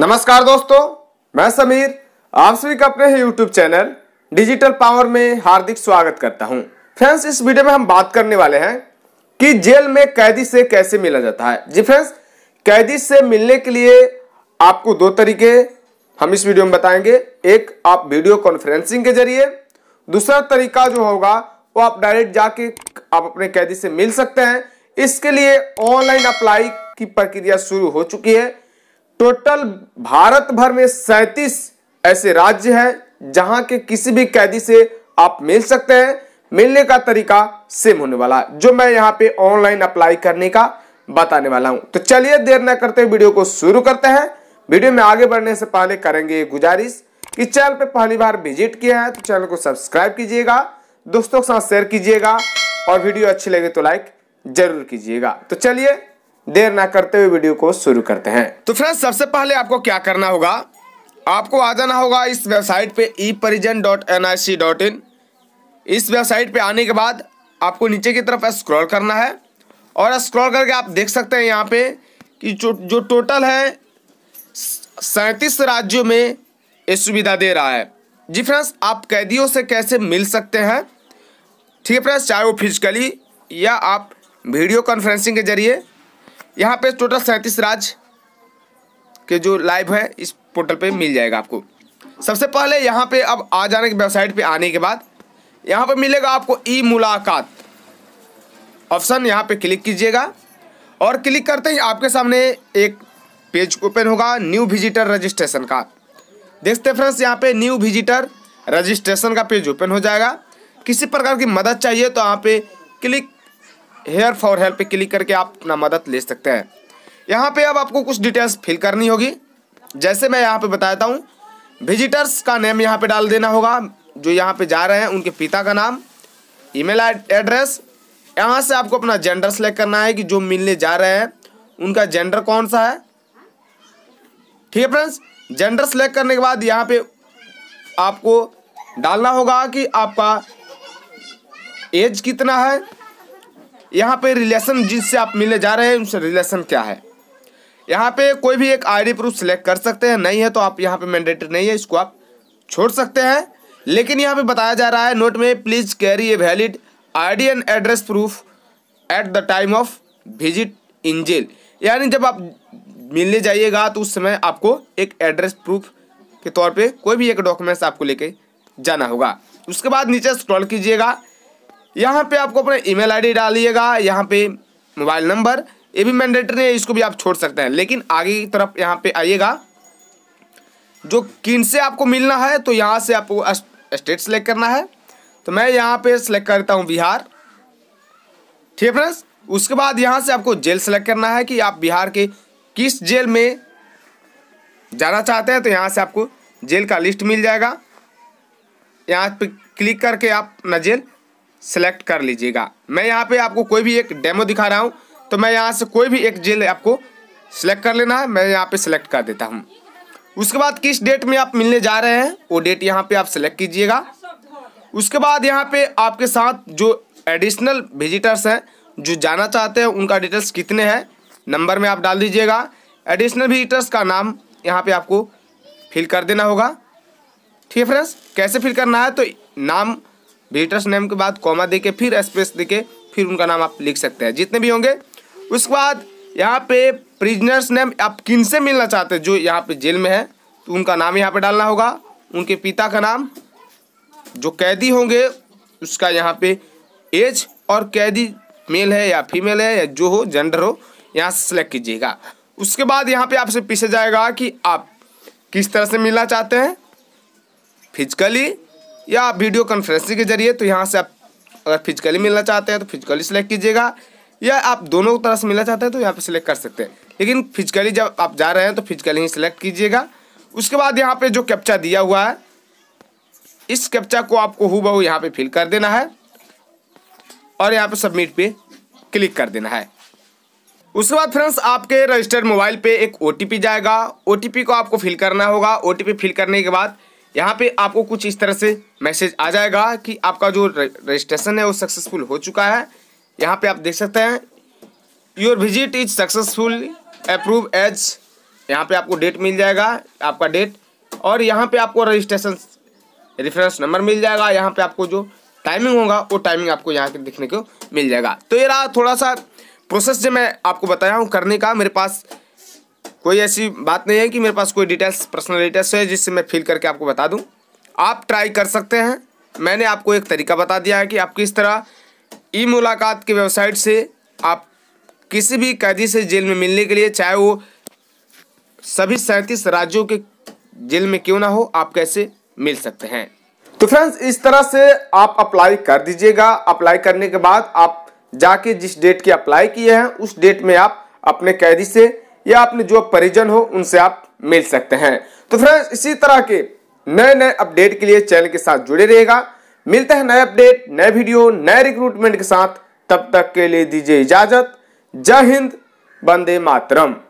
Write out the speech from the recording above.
नमस्कार दोस्तों मैं समीर आप सभी का अपने YouTube YouTube channel digital power में हार्दिक स्वागत करता हूं फ्रेंड्स इस वीडियो में हम बात करने वाले हैं कि जेल में कैदी से कैसे मिला जाता है जी फ्रेंड्स कैदी से मिलने के लिए आपको दो तरीके हम इस वीडियो में बताएंगे एक आप वीडियो कॉन्फ्रेंसिंग के जरिए दूसरा तरीका जो होगा वो आप डायरेक्ट जाके आप अपने कैदी से मिल सकते हैं इसके लिए ऑनलाइन अप्लाई की प्रक्रिया शुरू हो चुकी है टोटल भारत भर में सैतीस ऐसे राज्य हैं जहां के किसी भी कैदी से आप मिल सकते हैं मिलने का तरीका सेम होने वाला है जो मैं यहाँ पे ऑनलाइन अप्लाई करने का बताने वाला हूं तो चलिए देर न करते वीडियो को शुरू करते हैं वीडियो में आगे बढ़ने से पहले करेंगे गुजारिश कि चैनल पे पहली बार विजिट किया है तो चैनल को सब्सक्राइब कीजिएगा दोस्तों के साथ शेयर कीजिएगा और वीडियो अच्छी लगे तो लाइक जरूर कीजिएगा तो चलिए देर ना करते हुए वीडियो को शुरू करते हैं तो फ्रेंड्स सबसे पहले आपको क्या करना होगा आपको आ जाना होगा इस वेबसाइट पे e Parijan dot N I C dot in इस वेबसाइट पे आने के बाद आपको नीचे की तरफ स्क्रॉल करना है और स्क्रॉल करके आप देख सकते हैं यहाँ पे कि जो जो टोटल है सैंतीस राज्यों में ये सुविधा दे रहा है जी फ्रेंड्स आप कैदियों से कैसे मिल सकते हैं ठीक है फ्रेंड्स चाहे वो फिजिकली या आप वीडियो कॉन्फ्रेंसिंग के जरिए यहाँ पे टोटल सैंतीस राज्य के जो लाइव है इस पोर्टल पे मिल जाएगा आपको सबसे पहले यहाँ पे अब आ जाने की वेबसाइट पे आने के बाद यहाँ पे मिलेगा आपको ई मुलाकात ऑप्शन यहाँ पे क्लिक कीजिएगा और क्लिक करते ही आपके सामने एक पेज ओपन होगा न्यू विजिटर रजिस्ट्रेशन का देखते फ्रेंड्स यहाँ पे न्यू विजिटर रजिस्ट्रेशन का पेज ओपन हो जाएगा किसी प्रकार की मदद चाहिए तो यहाँ पे क्लिक हेयर फॉर हेल्प पे क्लिक करके आप अपना मदद ले सकते हैं यहाँ पे अब आपको कुछ डिटेल्स फिल करनी होगी जैसे मैं यहाँ पे बताता हूँ विजिटर्स का नेम यहाँ पे डाल देना होगा जो यहाँ पे जा रहे हैं उनके पिता का नाम ईमेल एड्रेस यहाँ से आपको अपना जेंडर सेलेक्ट करना है कि जो मिलने जा रहे हैं उनका जेंडर कौन सा है ठीक है फ्रेंड्स जेंडर सेलेक्ट करने के बाद यहाँ पे आपको डालना होगा कि आपका एज कितना है यहाँ पे रिलेशन जिससे आप मिलने जा रहे हैं उनसे रिलेशन क्या है यहाँ पे कोई भी एक आईडी प्रूफ सिलेक्ट कर सकते हैं नहीं है तो आप यहाँ पे मैंडेटरी नहीं है इसको आप छोड़ सकते हैं लेकिन यहाँ पे बताया जा रहा है नोट में please carry a valid ID and address proof at the time of visit in jail यानी जब आप मिलने जाइएगा तो उस समय आपको एक एड्रेस प्रूफ के तौर पर कोई भी एक डॉक्यूमेंट्स आपको लेके जाना होगा उसके बाद नीचे स्क्रॉल कीजिएगा यहाँ पे आपको अपना ईमेल आईडी डालिएगा यहाँ पे मोबाइल नंबर ये भी मैंडेटरी है इसको भी आप छोड़ सकते हैं लेकिन आगे की तरफ यहाँ पे आइएगा जो किन से आपको मिलना है तो यहाँ से आपको स्टेट सेलेक्ट करना है तो मैं यहाँ पे सेलेक्ट करता हूँ बिहार ठीक है फ्रेंड्स उसके बाद यहाँ से आपको जेल सेलेक्ट करना है कि आप बिहार के किस जेल में जाना चाहते हैं तो यहाँ से आपको जेल का लिस्ट मिल जाएगा यहाँ पे क्लिक करके आप अपना जेल सेलेक्ट कर लीजिएगा मैं यहाँ पे आपको कोई भी एक डेमो दिखा रहा हूँ तो मैं यहाँ से कोई भी एक जेल आपको सेलेक्ट कर लेना है मैं यहाँ पे सेलेक्ट कर देता हूँ उसके बाद किस डेट में आप मिलने जा रहे हैं वो डेट यहाँ पे आप सेलेक्ट कीजिएगा उसके बाद यहाँ पे आपके साथ जो एडिशनल विजिटर्स हैं जो जाना चाहते हैं उनका डिटेल्स कितने हैं नंबर में आप डाल दीजिएगा एडिशनल विजिटर्स का नाम यहाँ पे आपको फिल कर देना होगा ठीक है फ्रेंड्स कैसे फिल करना है तो नाम विजिटर्स नेम के बाद कॉमा दे के फिर स्पेस दे के फिर उनका नाम आप लिख सकते हैं जितने भी होंगे उसके बाद यहाँ पे प्रिजनर्स नेम आप किन से मिलना चाहते हैं जो यहाँ पे जेल में है तो उनका नाम यहाँ पे डालना होगा उनके पिता का नाम जो कैदी होंगे उसका यहाँ पे एज और कैदी मेल है या फीमेल है या जो हो जेंडर हो यहाँ से सेलेक्ट कीजिएगा उसके बाद यहाँ पे आपसे पूछा जाएगा कि आप किस तरह से मिलना चाहते हैं फिजिकली या वीडियो कॉन्फ्रेंसिंग के जरिए तो यहाँ से आप अगर फिजिकली मिलना चाहते हैं तो फिजिकली सिलेक्ट कीजिएगा या आप दोनों तरह से मिलना चाहते हैं तो यहाँ पर सिलेक्ट कर सकते हैं लेकिन फिजिकली जब आप जा रहे हैं तो फिजिकली ही सिलेक्ट कीजिएगा उसके बाद यहाँ पर जो कैप्चा दिया हुआ है इस कैप्चा को आपको हु बहू यहाँ पर फिल कर देना है और यहाँ पर सबमिट पर क्लिक कर देना है उसके बाद फ्रेंड्स आपके रजिस्टर्ड मोबाइल पे एक ओ जाएगा ओ को आपको फिल करना होगा ओ फिल करने के बाद यहाँ पे आपको कुछ इस तरह से मैसेज आ जाएगा कि आपका जो रजिस्ट्रेशन है वो सक्सेसफुल हो चुका है यहाँ पे आप देख सकते हैं your visit is successful approve as यहाँ पे आपको डेट मिल जाएगा आपका डेट और यहाँ पे आपको रजिस्ट्रेशन रेफरेंस नंबर मिल जाएगा यहाँ पे आपको जो टाइमिंग होगा वो टाइमिंग आपको यहाँ पे देखने को मिल जाएगा तो ये रहा थोड़ा सा प्रोसेस जो मैं आपको बताया हूँ करने का मेरे पास कोई ऐसी बात नहीं है कि मेरे पास कोई डिटेल्स पर्सनल डिटेल्स है जिससे मैं फिल करके आपको बता दूँ आप ट्राई कर सकते हैं मैंने आपको एक तरीका बता दिया है कि आप किस तरह ई मुलाकात की वेबसाइट से आप किसी भी कैदी से जेल में मिलने के लिए चाहे वो सभी सैंतीस राज्यों के जेल में क्यों ना हो आप कैसे मिल सकते हैं तो फ्रेंड्स इस तरह से आप अप्लाई कर दीजिएगा अप्लाई करने के बाद आप जाके जिस डेट की अप्लाई किए हैं उस डेट में आप अपने कैदी से या अपने जो परिजन हो उनसे आप मिल सकते हैं तो फ्रेंड्स इसी तरह के नए नए अपडेट के लिए चैनल के साथ जुड़े रहेगा मिलते हैं नए अपडेट नए वीडियो नए रिक्रूटमेंट के साथ तब तक के लिए दीजिए इजाजत जय हिंद बंदे मातरम